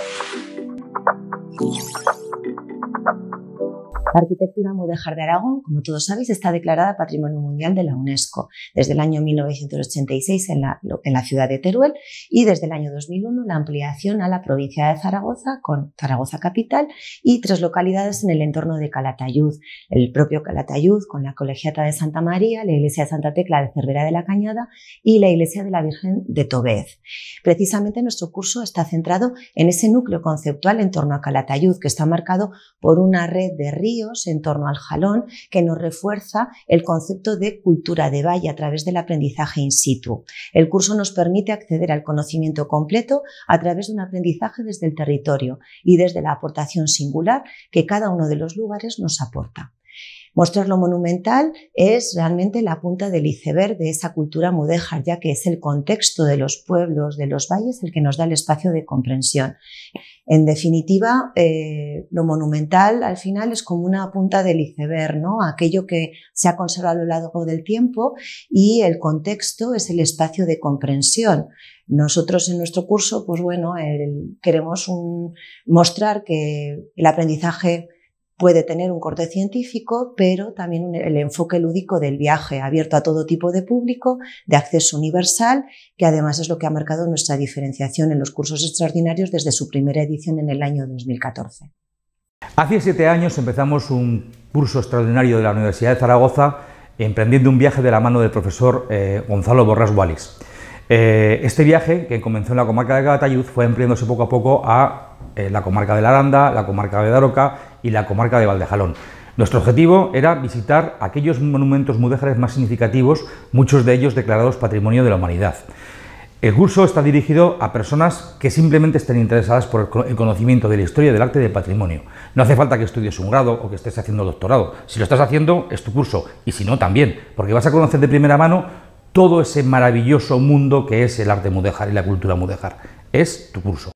Thank you. La arquitectura Modejar de Aragón, como todos sabéis, está declarada Patrimonio Mundial de la UNESCO desde el año 1986 en la, ciudad de Teruel y desde el año 2001 la ampliación a la provincia de Zaragoza con Zaragoza capital y tres localidades en el entorno de Calatayud, el propio Calatayud con la colegiata de Santa María, la iglesia de Santa Tecla de Cervera de la Cañada y la iglesia de la Virgen de Tobez. Precisamente nuestro curso está centrado en ese núcleo conceptual en torno a Calatayud que está marcado por una red de ríos en torno al jalón que nos refuerza el concepto de cultura de valle a través del aprendizaje in situ. El curso nos permite acceder al conocimiento completo a través de un aprendizaje desde el territorio y desde la aportación singular que cada uno de los lugares nos aporta. Mostrar lo monumental es realmente la punta del iceberg de esa cultura mudéjar, ya que es el contexto de los pueblos, de los valles, el que nos da el espacio de comprensión. En definitiva, eh, lo monumental al final es como una punta del iceberg, ¿no? aquello que se ha conservado a lo largo del tiempo y el contexto es el espacio de comprensión. Nosotros en nuestro curso, pues bueno, queremos mostrar que el aprendizaje puede tener un corte científico, pero también el enfoque lúdico del viaje, abierto a todo tipo de público, de acceso universal, que además es lo que ha marcado nuestra diferenciación en los cursos extraordinarios desde su primera edición en el año 2014. Hace siete años empezamos un curso extraordinario de la Universidad de Zaragoza, emprendiendo un viaje de la mano del profesor eh, Gonzalo Borras Wallis. Eh, este viaje, que comenzó en la comarca de Calatayud, fue emprendiéndose poco a poco a eh, la comarca de la Aranda, la comarca de Daroca y la comarca de Valdejalón. Nuestro objetivo era visitar aquellos monumentos mudéjares más significativos, muchos de ellos declarados Patrimonio de la Humanidad. El curso está dirigido a personas que simplemente estén interesadas por el conocimiento de la historia del arte y del patrimonio. No hace falta que estudies un grado o que estés haciendo doctorado. Si lo estás haciendo, es tu curso. Y si no, también, porque vas a conocer de primera mano todo ese maravilloso mundo que es el arte mudéjar y la cultura mudéjar. Es tu curso.